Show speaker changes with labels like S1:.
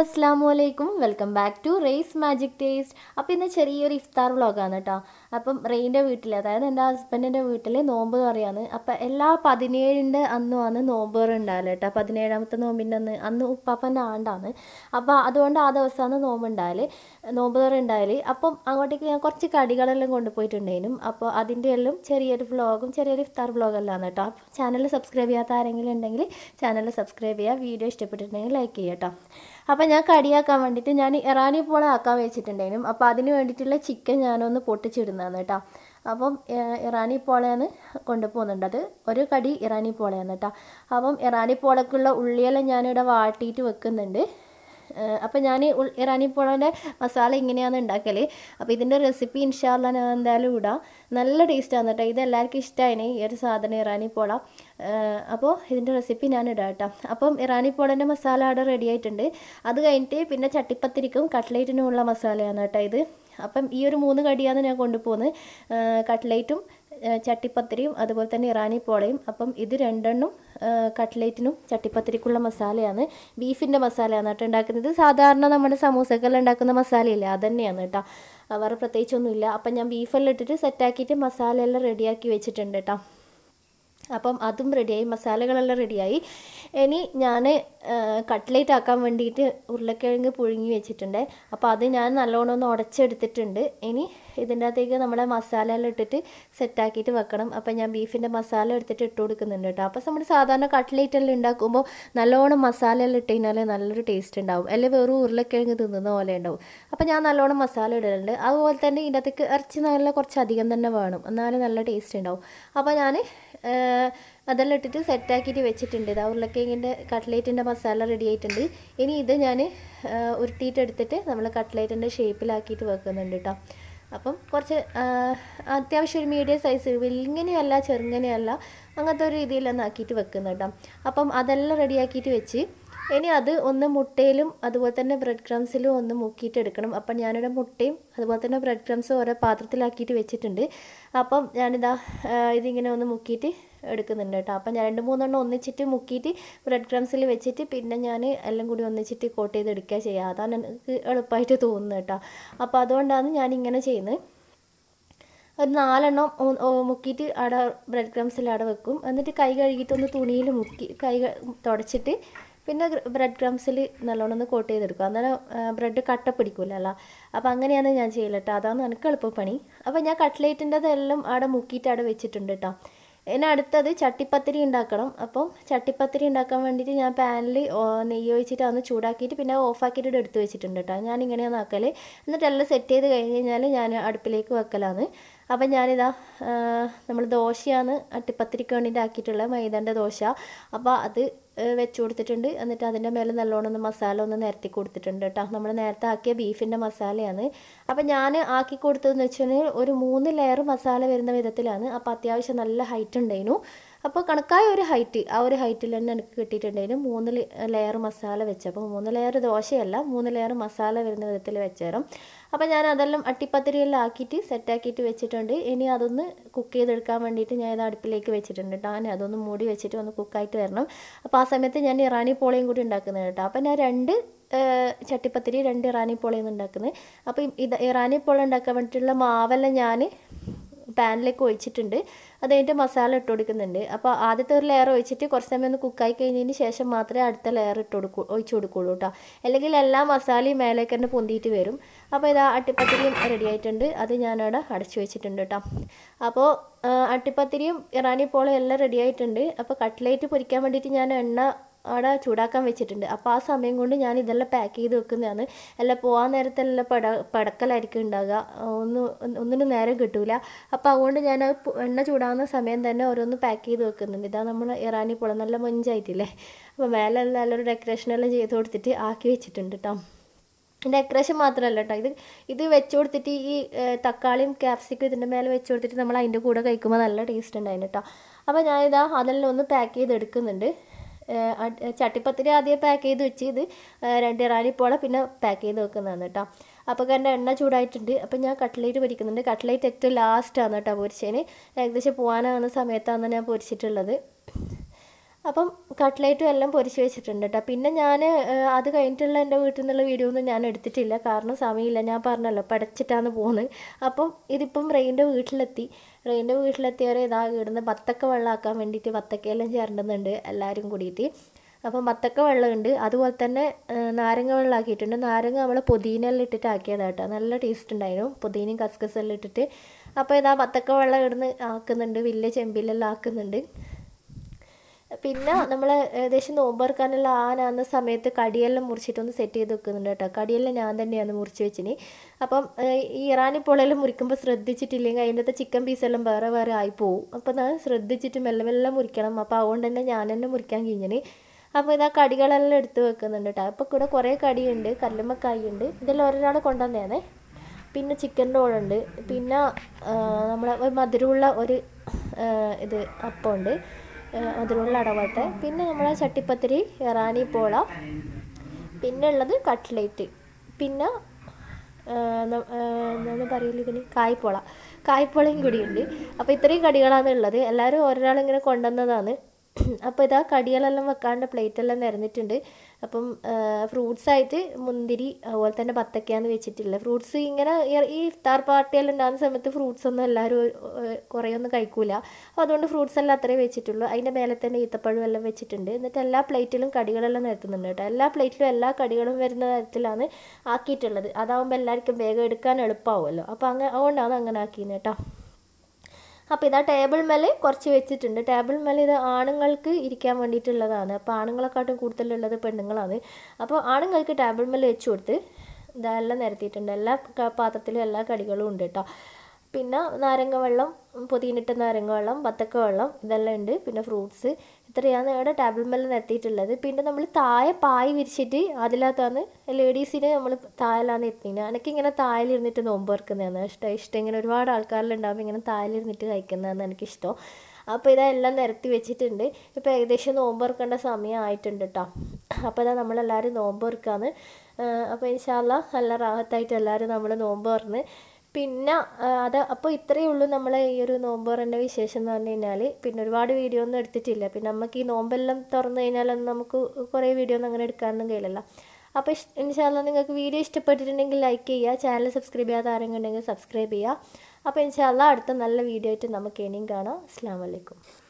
S1: അസ്സാം വലൈക്കും welcome back to race magic taste അപ്പോൾ ഇന്ന് ചെറിയൊരു ഇഫ്താർ വ്ളോഗാണ് കേട്ടോ അപ്പം റെയിൻ്റെ വീട്ടിൽ അതായത് എൻ്റെ ഹസ്ബൻഡിൻ്റെ വീട്ടിൽ നോമ്പ് തുറയാണ് അപ്പം എല്ലാ പതിനേഴിൻ്റെ അന്നുമാണ് നോമ്പ് തുറ ഉണ്ടാവില്ല കേട്ടോ പതിനേഴാമത്തെ നോമ്പിൻ്റെ അന്ന് അന്ന് ഉപ്പാപ്പൻ്റെ ആണ്ടാണ് അപ്പം അതുകൊണ്ട് ആ ദിവസമാണ് നോമ്പ് ഉണ്ടായാൽ നോമ്പ് തുറ ഉണ്ടായാൽ അപ്പം അങ്ങോട്ടേക്ക് ഞാൻ കുറച്ച് കടികളെല്ലാം കൊണ്ടുപോയിട്ടുണ്ടേനും അപ്പോൾ അതിൻ്റെ എല്ലാം ചെറിയൊരു വ്ളോഗും ചെറിയൊരു ഇഫ്താർ വ്ളോഗെല്ലാം കേട്ടോ അപ്പം ചാനൽ സബ്സ്ക്രൈബ് ചെയ്യാത്ത ആരെങ്കിലും ഉണ്ടെങ്കിൽ ചാനൽ സബ്സ്ക്രൈബ് ചെയ്യുക വീഡിയോ ഇഷ്ടപ്പെട്ടിട്ടുണ്ടെങ്കിൽ ലൈക്ക് ചെയ്യട്ടോ കേട്ടോ അപ്പം ഞാൻ കടിയാക്കാൻ വേണ്ടിയിട്ട് ഞാൻ ഇറാനി പോളെ ആക്കാൻ വെച്ചിട്ടുണ്ടായിരുന്നു അപ്പോൾ അതിന് വേണ്ടിയിട്ടുള്ള ചിക്കൻ ഞാനൊന്ന് പൊട്ടിച്ചിടുന്നു കൊടുക്കുന്നതാണ് കേട്ടോ അപ്പം ഇറാനി പോളയാണ് കൊണ്ടുപോകുന്നുണ്ട് അത് ഒരു കടി ഇറാനി പോളയാണ് കേട്ടോ അപ്പം ഇറാനി പോളക്കുള്ള ഉള്ളിയെല്ലാം ഞാനിവിടെ വാട്ടിയിട്ട് വെക്കുന്നുണ്ട് അപ്പോൾ ഞാൻ ഇറാനി പോളേൻ്റെ മസാല ഇങ്ങനെയാണ് ഉണ്ടാക്കൽ അപ്പോൾ ഇതിൻ്റെ റെസിപ്പി ഇൻഷാല്ല ഞാൻ എന്തായാലും ഇടാം നല്ല ടേസ്റ്റാണ് കേട്ടോ ഇത് എല്ലാവർക്കും ഇഷ്ടമായിന് ഈ ഒരു സാധനം ഇറാനി പോള അപ്പോൾ ഇതിൻ്റെ റെസിപ്പി ഞാൻ ഇടാം കേട്ടോ അപ്പം ഇറാനി പോളേൻ്റെ മസാല അവിടെ റെഡി ആയിട്ടുണ്ട് അത് കഴിഞ്ഞിട്ട് പിന്നെ ചട്ടിപ്പത്തിരിക്കും കട്ട്ലേറ്റിനുമുള്ള മസാലയാണ് കേട്ടോ ഇത് അപ്പം ഈ ഒരു മൂന്ന് കടിയാണ് ഞാൻ കൊണ്ടുപോകുന്നത് കട്ട്ലേറ്റും ചട്ടിപ്പത്തിരിയും അതുപോലെ തന്നെ ഇറാനി പോളയും അപ്പം ഇത് രണ്ടെണ്ണം കട്ട്ലേറ്റിനും ചട്ടിപ്പത്തിരിക്കുള്ള മസാലയാണ് ബീഫിൻ്റെ മസാലയാണ് കേട്ടോ ഉണ്ടാക്കുന്നത് സാധാരണ നമ്മുടെ സമൂസക്കെല്ലാം ഉണ്ടാക്കുന്ന മസാലയില്ല അതന്നെയാണ് കേട്ടോ വേറെ പ്രത്യേകിച്ചൊന്നുമില്ല അപ്പം ഞാൻ ബീഫെല്ലാം ഇട്ടിട്ട് സെറ്റാക്കിയിട്ട് മസാല എല്ലാം റെഡിയാക്കി വെച്ചിട്ടുണ്ട് കേട്ടോ അപ്പം അതും റെഡിയായി മസാലകളെല്ലാം റെഡിയായി ഇനി ഞാൻ കട്ട്ലേറ്റ് ആക്കാൻ വേണ്ടിയിട്ട് ഉരുളക്കിഴങ്ങ് പുഴുങ്ങി വെച്ചിട്ടുണ്ട് അപ്പോൾ അത് ഞാൻ നല്ലോണം ഒന്ന് ഉടച്ചെടുത്തിട്ടുണ്ട് ഇനി ഇതിൻ്റെ അകത്തേക്ക് നമ്മളെ മസാല എല്ലാം ഇട്ടിട്ട് സെറ്റാക്കിയിട്ട് വെക്കണം അപ്പോൾ ഞാൻ ബീഫിൻ്റെ മസാല എടുത്തിട്ട് ഇട്ട് കൊടുക്കുന്നുണ്ട് കേട്ടോ അപ്പോൾ നമ്മൾ സാധാരണ കട്ട്ലേറ്റ് എല്ലാം ഉണ്ടാക്കുമ്പോൾ നല്ലോണം മസാല എല്ലാം ഇട്ട് കഴിഞ്ഞാൽ നല്ലൊരു ടേസ്റ്റ് ഉണ്ടാവും അല്ലെങ്കിൽ വെറും ഉരുളക്കിഴങ്ങ് തിന്നുന്ന പോലെ ഉണ്ടാവും അപ്പോൾ ഞാൻ നല്ലോണം മസാല ഇടലുണ്ട് അതുപോലെ തന്നെ ഇതിൻ്റെ അകത്തേക്ക് ഇറച്ചി നല്ല കുറച്ച് അധികം തന്നെ വേണം എന്നാലും നല്ല ടേസ്റ്റ് ഉണ്ടാവും അപ്പോൾ ഞാൻ അതെല്ലാം ഇട്ടിട്ട് സെറ്റാക്കിയിട്ട് വെച്ചിട്ടുണ്ട് ഇത് ഉരുളക്കിഴങ്ങിൻ്റെ കട്ട്ലേറ്റിൻ്റെ മസാല റെഡി ആയിട്ടുണ്ട് ഇനി ഇത് ഞാൻ ഉരുട്ടിയിട്ട് എടുത്തിട്ട് നമ്മൾ കട്ട്ലേറ്റിൻ്റെ ഷേപ്പിലാക്കിയിട്ട് വെക്കുന്നുണ്ട് കേട്ടോ അപ്പം കുറച്ച് അത്യാവശ്യം ഒരു മീഡിയം സൈസ് വലിങ്ങനെയല്ല ചെറുങ്ങനെയല്ല അങ്ങനത്തെ ഒരു രീതിയിലൊന്നാക്കിയിട്ട് ആക്കിയിട്ട് വെക്കുന്നത് അപ്പം അതെല്ലാം റെഡിയാക്കിയിട്ട് വെച്ച് ഇനി അത് ഒന്ന് മുട്ടയിലും അതുപോലെ തന്നെ ബ്രെഡ് ക്രംസിലും ഒന്ന് മുക്കിയിട്ട് എടുക്കണം അപ്പം ഞാനിവിടെ മുട്ടയും അതുപോലെ തന്നെ ബ്രെഡ് ക്രംസും ഓരോ പാത്രത്തിലാക്കിയിട്ട് വെച്ചിട്ടുണ്ട് അപ്പം ഞാനിതാ ഇതിങ്ങനെ ഒന്ന് മുക്കിയിട്ട് എടുക്കുന്നുണ്ട് കേട്ടോ അപ്പം ഞാൻ രണ്ട് മൂന്നെണ്ണം ഒന്നിച്ചിട്ട് മുക്കിയിട്ട് ബ്രെഡ് ക്രംസിൽ വെച്ചിട്ട് പിന്നെ ഞാൻ എല്ലാം കൂടി ഒന്നിച്ചിട്ട് കോട്ട് ചെയ്ത് എടുക്കുക ചെയ്യുക അതാണ് എനിക്ക് എളുപ്പമായിട്ട് തോന്നുന്നത് കേട്ടോ അപ്പോൾ അതുകൊണ്ടാണ് ഞാൻ ഇങ്ങനെ ചെയ്യുന്നത് ഒരു നാലെണ്ണം മുക്കിയിട്ട് അവിടെ ബ്രെഡ് ക്രംസിൽ അവിടെ വെക്കും എന്നിട്ട് കൈ കഴുകിയിട്ട് ഒന്ന് തുണിയിൽ മുക്കി കൈ തുടച്ചിട്ട് പിന്നെ ബ്രെഡ് ക്രംസിൽ നല്ലോണം ഒന്ന് കോട്ട് ചെയ്തെടുക്കും അന്നേരം ബ്രെഡ് കട്ട പിടിക്കില്ലല്ലോ അപ്പോൾ അങ്ങനെയാണ് ഞാൻ ചെയ്യലട്ടോ അതാണ് എനിക്ക് എളുപ്പപ്പണി അപ്പോൾ ഞാൻ കട്ട്ലേറ്റിൻ്റെതെല്ലാം അവിടെ മുക്കിയിട്ട് അവിടെ വെച്ചിട്ടുണ്ട് കേട്ടോ ഇനി അടുത്തത് ചട്ടിപ്പത്തിരി ഉണ്ടാക്കണം അപ്പം ചട്ടിപ്പത്തിരി ഉണ്ടാക്കാൻ വേണ്ടിയിട്ട് ഞാൻ പാനിൽ നെയ്യ് ഒഴിച്ചിട്ട് അതൊന്ന് ചൂടാക്കിയിട്ട് പിന്നെ ഓഫാക്കിയിട്ട് എടുത്ത് വെച്ചിട്ടുണ്ട് കേട്ടോ ഞാനിങ്ങനെയാണ് ആക്കൽ എന്നിട്ട് എല്ലാം സെറ്റ് ചെയ്ത് കഴിഞ്ഞ് കഴിഞ്ഞാൽ ഞാൻ അടുപ്പിലേക്ക് വെക്കലാണ് അപ്പം ഞാനിതാ നമ്മൾ ദോശയാണ് അട്ടിപ്പത്തിരിക്ക് വേണ്ടിയിട്ട് ആക്കിയിട്ടുള്ള മൈദൻ്റെ ദോശ അപ്പോൾ അത് വെച്ച് കൊടുത്തിട്ടുണ്ട് എന്നിട്ട് അതിൻ്റെ മേലെ നല്ലോണം ഒന്ന് മസാല ഒന്ന് നിരത്തി കൊടുത്തിട്ടുണ്ട് കേട്ടോ നമ്മൾ നേരത്തെ ആക്കിയ ബീഫിൻ്റെ മസാലയാണ് അപ്പോൾ ഞാൻ ആക്കി കൊടുത്തതെന്ന് വെച്ചാൽ ഒരു മൂന്ന് ലെയർ മസാല വരുന്ന വിധത്തിലാണ് അപ്പോൾ അത്യാവശ്യം നല്ല ഹൈറ്റ് ഉണ്ടായിരുന്നു അപ്പോൾ കണക്കായ ഒരു ഹൈറ്റ് ആ ഒരു ഹൈറ്റിൽ തന്നെ എനിക്ക് കിട്ടിയിട്ടുണ്ടെങ്കിൽ മൂന്ന് ലെയർ മസാല വെച്ച് അപ്പോൾ മൂന്ന് ലെയർ ദോശയല്ല മൂന്ന് ലെയർ മസാല വരുന്ന വിധത്തിൽ വെച്ചേരും അപ്പോൾ ഞാൻ അതെല്ലാം അട്ടിപ്പത്തിരിയെല്ലാം ആക്കിയിട്ട് സെറ്റാക്കിയിട്ട് വെച്ചിട്ടുണ്ട് ഇനി അതൊന്ന് കുക്ക് ചെയ്തെടുക്കാൻ വേണ്ടിയിട്ട് ഞാൻ ഇത് അടുപ്പിലേക്ക് വെച്ചിട്ടുണ്ട് കേട്ടോ ഞാൻ അതൊന്ന് മൂടി വെച്ചിട്ട് ഒന്ന് കുക്കായിട്ട് വരണം അപ്പോൾ ആ സമയത്ത് ഞാൻ ഇറാനി പോളയും കൂടി ഉണ്ടാക്കുന്നത് കേട്ടോ അപ്പോൾ ഞാൻ രണ്ട് ചട്ടിപ്പത്തിരി രണ്ട് ഇറാനി പോളയാണ് ഉണ്ടാക്കുന്നത് അപ്പോൾ ഇത് ഇറാനി പോള ഉണ്ടാക്കാൻ വേണ്ടിയിട്ടുള്ള മാവെല്ലാം ഞാൻ പാനിലേക്ക് ഒഴിച്ചിട്ടുണ്ട് അത് മസാല ഇട്ട് കൊടുക്കുന്നുണ്ട് അപ്പോൾ ആദ്യത്തെ ഒരു ലെയർ ഒഴിച്ചിട്ട് കുറച്ച് സമയം ഒന്ന് കുക്കായി കഴിഞ്ഞതിന് ശേഷം മാത്രമേ അടുത്ത ലെയർ ഇട്ട് കൊടുക്കൂ ഒഴിച്ചു കൊടുക്കുള്ളൂ കേട്ടോ അല്ലെങ്കിൽ എല്ലാ മസാലയും മേലേക്ക് തന്നെ പൊന്തിയിട്ട് വരും അപ്പോൾ ഇതാ അട്ടിപ്പത്തിരിയും റെഡി ആയിട്ടുണ്ട് അത് ഞാനവിടെ അടച്ചു വെച്ചിട്ടുണ്ട് കേട്ടോ അപ്പോൾ അട്ടിപ്പത്തിരിയും ഇറാനി പോളും എല്ലാം റെഡി ആയിട്ടുണ്ട് അപ്പോൾ കട്ട്ലേറ്റ് പൊരിക്കാൻ വേണ്ടിയിട്ട് ഞാൻ എണ്ണ അവിടെ ചൂടാക്കാൻ വെച്ചിട്ടുണ്ട് അപ്പോൾ ആ സമയം കൊണ്ട് ഞാൻ ഇതെല്ലാം പാക്ക് ചെയ്ത് വെക്കുന്നതാണ് അല്ല പോകാൻ നേരത്തെല്ലാം പട പടക്കലായിരിക്കും ഉണ്ടാകുക ഒന്ന് ഒന്നിനും നേരം കിട്ടൂല അപ്പോൾ അതുകൊണ്ട് ഞാൻ എണ്ണ ചൂടാകുന്ന സമയം തന്നെ ഓരോന്ന് പാക്ക് ചെയ്ത് വെക്കുന്നുണ്ട് ഇതാ നമ്മൾ ഇറാനി പുളം നല്ല മൊഞ്ചായിട്ടില്ലേ അപ്പോൾ മേലെ നല്ലൊരു ഡെക്കറേഷനെല്ലാം ചെയ്ത് കൊടുത്തിട്ട് ആക്കി വെച്ചിട്ടുണ്ട് കേട്ടോ ഡെക്കറേഷൻ മാത്രമല്ല കേട്ടോ ഇത് ഇത് വെച്ച് കൊടുത്തിട്ട് ഈ തക്കാളിയും ക്യാപ്സിക്കും ഇതിൻ്റെ മേലെ വെച്ച് കൊടുത്തിട്ട് നമ്മൾ അതിൻ്റെ കൂടെ കഴിക്കുമ്പോൾ നല്ല ടേസ്റ്റ് ഉണ്ടായിരുന്നു കേട്ടോ അപ്പോൾ ഞാനിതാ അതെല്ലാം ഒന്ന് പാക്ക് ചെയ്തെടുക്കുന്നുണ്ട് ചട്ടിപ്പത്തിരി ആദ്യം പാക്ക് ചെയ്ത് വെച്ച് ഇത് രണ്ട് റാലിപ്പോളെ പിന്നെ പാക്ക് ചെയ്ത് വെക്കുന്നതാണ് കേട്ടോ അപ്പോൾ കാരണം എണ്ണ ചൂടായിട്ടുണ്ട് അപ്പോൾ ഞാൻ കട്ട്ലേറ്റ് പൊരിക്കുന്നുണ്ട് കട്ട്ലേറ്റ് ഏറ്റവും ലാസ്റ്റാണ് കേട്ടോ പൊരിച്ചതിന് ഏകദേശം പോകാനാകുന്ന സമയത്താണ് ഞാൻ പൊരിച്ചിട്ടുള്ളത് അപ്പം കട്ട്ലേറ്റും എല്ലാം പൊരിച്ച് വെച്ചിട്ടുണ്ട് കേട്ടോ പിന്നെ ഞാൻ അത് കഴിഞ്ഞിട്ടുള്ള എൻ്റെ വീട്ടിൽ നിന്നുള്ള വീഡിയോ ഒന്നും ഞാൻ എടുത്തിട്ടില്ല കാരണം സമയമില്ല ഞാൻ പറഞ്ഞല്ലോ പടച്ചിട്ടാണ് പോകുന്നത് അപ്പം ഇതിപ്പം റെയിൻ്റെ വീട്ടിലെത്തി റെയിൻ്റെ വീട്ടിലെത്തിയവരെ ഇതാ ഇടുന്ന ബത്തക്ക വെള്ളമാക്കാൻ വേണ്ടിയിട്ട് ബത്തക്കയെല്ലാം ചേരേണ്ടുന്നുണ്ട് എല്ലാവരും കൂടിയിട്ട് അപ്പം ബത്തക്ക വെള്ളമുണ്ട് അതുപോലെ തന്നെ നാരങ്ങ വെള്ളമാക്കിയിട്ടുണ്ട് നാരങ്ങ നമ്മൾ പൊതിനെല്ലാം ഇട്ടിട്ട് ആക്കിയതാട്ടോ നല്ല ടേസ്റ്റ് ഉണ്ടായിരുന്നു പൊതിനയും കസ്കസെല്ലാം ഇട്ടിട്ട് അപ്പോൾ ഇതാ ബത്തക്ക വെള്ളം ഇടുന്ന് ആക്കുന്നുണ്ട് വലിയ ചെമ്പിലെല്ലാം ആക്കുന്നുണ്ട് പിന്നെ നമ്മൾ ഏകദേശം നോമ്പറക്കാനുള്ള ആനാകുന്ന സമയത്ത് കടിയെല്ലാം മുറിച്ചിട്ടൊന്ന് സെറ്റ് ചെയ്ത് വെക്കുന്നുണ്ട് കേട്ടോ കടിയെല്ലാം ഞാൻ തന്നെയാണ് മുറിച്ച് വെച്ചിന് അപ്പം ഈ ഇറാനി പോളെല്ലാം മുറിക്കുമ്പോൾ ശ്രദ്ധിച്ചിട്ടില്ലെങ്കിൽ അതിൻ്റെ ചിക്കൻ പീസെല്ലാം വേറെ വേറെ ആയി പോവും അപ്പം ഞാൻ ശ്രദ്ധിച്ചിട്ട് മെല്ലെ മെല്ലെ മുറിക്കണം അപ്പോൾ അതുകൊണ്ട് തന്നെ ഞാൻ തന്നെ മുറിക്കാൻ കഴിഞ്ഞിന് അപ്പോൾ ഇതാ കടികളെല്ലാം എടുത്ത് വെക്കുന്നുണ്ട് കേട്ടോ അപ്പോൾ കൂടെ കുറേ കടിയുണ്ട് ഉണ്ട് ഇതെല്ലാം ഒരാൾ കൊണ്ടുവന്നേന്നേ പിന്നെ ചിക്കൻ റോളുണ്ട് പിന്നെ നമ്മളെ മധുരമുള്ള ഒരു ഇത് അപ്പമുണ്ട് അതിനുള്ള അടവട്ടെ പിന്നെ നമ്മളെ ചട്ടിപ്പത്തിരി ഇറാനി പോള പിന്നെ ഉള്ളത് കട്ട്ലേറ്റ് പിന്നെ എന്താണ് പറയില്ല ഇതിന് കായ്പോള കായ്പോളയും കൂടിയുണ്ട് അപ്പോൾ ഇത്രയും കടികളാണ് ഉള്ളത് എല്ലാവരും ഒരാളിങ്ങനെ കൊണ്ടുവന്നതാണ് അപ്പോൾ ഇതാ കടികളെല്ലാം വെക്കാണ്ട് പ്ലേറ്റെല്ലാം നിരന്നിട്ടുണ്ട് അപ്പം ഫ്രൂട്ട്സ് ആയിട്ട് മുന്തിരി അതുപോലെ തന്നെ പത്തക്കയാന്ന് വെച്ചിട്ടുള്ളത് ഫ്രൂട്ട്സ് ഇങ്ങനെ ഈ ഇഫ്താർ പാർട്ടിയെല്ലാം ഉണ്ടാകുന്ന സമയത്ത് ഫ്രൂട്ട്സ് ഒന്നും എല്ലാവരും കുറേ ഒന്നും കഴിക്കൂല അപ്പോൾ അതുകൊണ്ട് ഫ്രൂട്ട്സ് എല്ലാം അത്രേ വെച്ചിട്ടുള്ളൂ അതിൻ്റെ മേലെ തന്നെ ഈത്തപ്പഴം എല്ലാം വെച്ചിട്ടുണ്ട് എന്നിട്ട് എല്ലാ പ്ലേറ്റിലും കടികളെല്ലാം നിർത്തുന്നുണ്ട് കേട്ടോ എല്ലാ പ്ലേറ്റിലും എല്ലാ കടികളും വരുന്ന തരത്തിലാണ് ആക്കിയിട്ടുള്ളത് അതാവുമ്പോൾ എല്ലാവർക്കും വേഗം എടുക്കാൻ എളുപ്പമാവുമല്ലോ അപ്പോൾ അങ്ങനെ അതുകൊണ്ടാണ് അങ്ങനെ ആക്കിയത് കേട്ടോ അപ്പോൾ ഇതാ ടേബിൾ മേലെ കുറച്ച് വെച്ചിട്ടുണ്ട് ടേബിൾ മേലെ ഇത് ആണുങ്ങൾക്ക് ഇരിക്കാൻ വേണ്ടിയിട്ടുള്ളതാണ് അപ്പോൾ ആണുങ്ങളെക്കാട്ടും കൂടുതലുള്ളത് പെണ്ണുങ്ങളാണ് അപ്പോൾ ആണുങ്ങൾക്ക് ടേബിൾ മേലെ വെച്ച് കൊടുത്ത് ഇതെല്ലാം നിരത്തിയിട്ടുണ്ട് എല്ലാ പാത്രത്തിലും എല്ലാ കടികളും ഉണ്ട് കേട്ടോ പിന്നെ നാരങ്ങ വെള്ളം പൊതിയിട്ട നാരങ്ങ വെള്ളം വത്തക്ക വെള്ളം ഇതെല്ലാം ഉണ്ട് പിന്നെ ഫ്രൂട്ട്സ് ഇത്രയാണ് ഇവിടെ ടേബിൾ മേലെ നിർത്തിയിട്ടുള്ളത് പിന്നെ നമ്മൾ താഴെ പായ് വിരിച്ചിട്ട് അതിലകത്താണ് ലേഡീസിന് നമ്മൾ തായലാണ് എത്തിയത് എനിക്ക് ഇങ്ങനെ തായലിരുന്നിട്ട് നോമ്പ് വറക്കുന്നതാണ് ഇഷ്ടം ഇഷ്ടം ഇങ്ങനെ ഒരുപാട് ആൾക്കാരിലുണ്ടാകുമ്പോൾ ഇങ്ങനെ തായലിരുന്നിട്ട് കഴിക്കുന്നതാണ് എനിക്കിഷ്ടം അപ്പോൾ ഇതെല്ലാം നിരത്തി വെച്ചിട്ടുണ്ട് ഇപ്പോൾ ഏകദേശം നോമ്പ് തുറക്കേണ്ട സമയം ആയിട്ടുണ്ട് കേട്ടോ അപ്പോൾ ഇതാ നമ്മളെല്ലാവരും നോമ്പ് തുറക്കാന്ന് അപ്പോൾ ഇൻഷാല്ല നല്ല റാഹത്തായിട്ട് എല്ലാവരും നമ്മൾ നോമ്പ് പറഞ്ഞ് പിന്നെ അത് അപ്പോൾ ഇത്രയേ ഉള്ളൂ നമ്മൾ ഈ ഒരു നോമ്പ് തുറന്ന വിശേഷം എന്ന് പറഞ്ഞു കഴിഞ്ഞാൽ പിന്നെ ഒരുപാട് വീഡിയോ ഒന്നും എടുത്തിട്ടില്ല പിന്നെ നമുക്ക് ഈ നോമ്പെല്ലാം തുറന്നു കഴിഞ്ഞാലൊന്നും നമുക്ക് കുറേ വീഡിയോ ഒന്നും അങ്ങനെ എടുക്കാനൊന്നും കഴിയില്ലല്ലോ അപ്പോൾ ഇൻഷാല്ല നിങ്ങൾക്ക് വീഡിയോ ഇഷ്ടപ്പെട്ടിട്ടുണ്ടെങ്കിൽ ലൈക്ക് ചെയ്യുക ചാനൽ സബ്സ്ക്രൈബ് ചെയ്യാത്ത ആരെങ്കിലും ഉണ്ടെങ്കിൽ സബ്സ്ക്രൈബ് ചെയ്യുക അപ്പോൾ ഇൻഷാല്ല അടുത്ത നല്ല വീഡിയോ ആയിട്ട് നമുക്ക് ഇനിയും കാണാം അസ്സാം വലൈക്കും